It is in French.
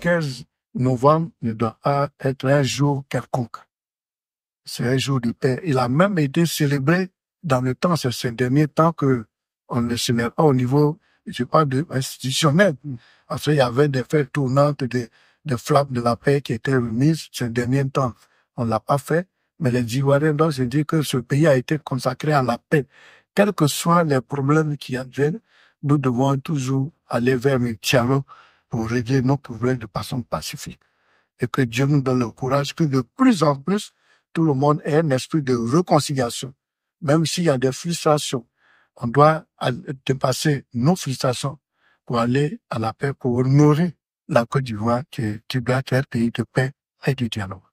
15 novembre ne doit pas être un jour quelconque. C'est un jour de paix. Il a même été célébré dans le temps, c'est ces derniers temps que on ne célèbre pas au niveau, je parle de institutionnel. Parce qu'il y avait des fêtes tournantes, des, des flaps de la paix qui étaient remises ces derniers temps. On l'a pas fait. Mais les Ivoiriens doivent se dire que ce pays a été consacré à la paix. Quels que soient les problèmes qui adviennent, nous devons toujours aller vers le pour régler nos problèmes de façon pacifique. Et que Dieu nous donne le courage que de plus en plus, tout le monde ait un esprit de réconciliation. Même s'il y a des frustrations, on doit dépasser nos frustrations pour aller à la paix, pour honorer la Côte d'Ivoire qui, qui doit être pays de paix et du dialogue.